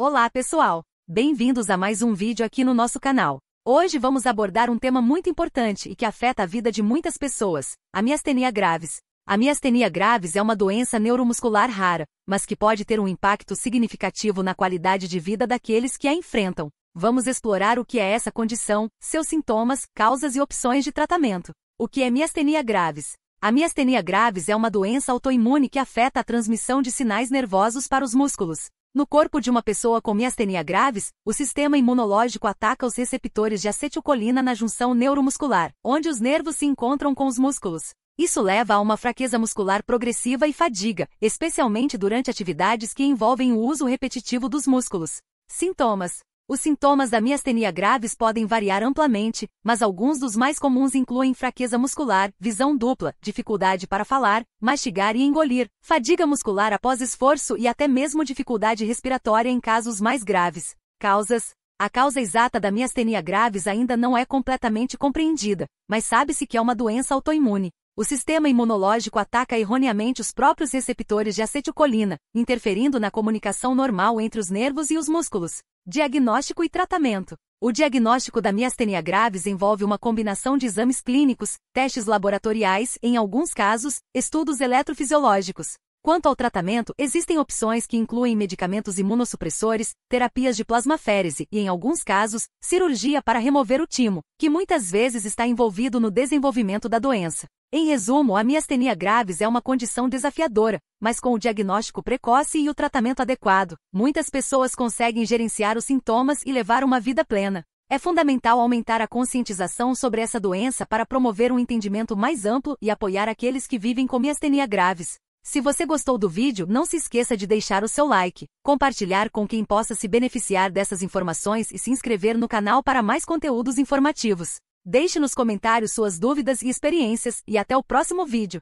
Olá pessoal, bem-vindos a mais um vídeo aqui no nosso canal. Hoje vamos abordar um tema muito importante e que afeta a vida de muitas pessoas, a miastenia graves. A miastenia graves é uma doença neuromuscular rara, mas que pode ter um impacto significativo na qualidade de vida daqueles que a enfrentam. Vamos explorar o que é essa condição, seus sintomas, causas e opções de tratamento. O que é miastenia graves? A miastenia graves é uma doença autoimune que afeta a transmissão de sinais nervosos para os músculos, no corpo de uma pessoa com miastenia graves, o sistema imunológico ataca os receptores de acetilcolina na junção neuromuscular, onde os nervos se encontram com os músculos. Isso leva a uma fraqueza muscular progressiva e fadiga, especialmente durante atividades que envolvem o uso repetitivo dos músculos. Sintomas: os sintomas da miastenia graves podem variar amplamente, mas alguns dos mais comuns incluem fraqueza muscular, visão dupla, dificuldade para falar, mastigar e engolir, fadiga muscular após esforço e até mesmo dificuldade respiratória em casos mais graves. Causas a causa exata da miastenia graves ainda não é completamente compreendida, mas sabe-se que é uma doença autoimune. O sistema imunológico ataca erroneamente os próprios receptores de acetilcolina, interferindo na comunicação normal entre os nervos e os músculos. Diagnóstico e tratamento. O diagnóstico da miastenia graves envolve uma combinação de exames clínicos, testes laboratoriais, em alguns casos, estudos eletrofisiológicos. Quanto ao tratamento, existem opções que incluem medicamentos imunossupressores, terapias de plasmaférese e, em alguns casos, cirurgia para remover o timo, que muitas vezes está envolvido no desenvolvimento da doença. Em resumo, a miastenia graves é uma condição desafiadora, mas com o diagnóstico precoce e o tratamento adequado, muitas pessoas conseguem gerenciar os sintomas e levar uma vida plena. É fundamental aumentar a conscientização sobre essa doença para promover um entendimento mais amplo e apoiar aqueles que vivem com miastenia graves. Se você gostou do vídeo, não se esqueça de deixar o seu like, compartilhar com quem possa se beneficiar dessas informações e se inscrever no canal para mais conteúdos informativos. Deixe nos comentários suas dúvidas e experiências e até o próximo vídeo.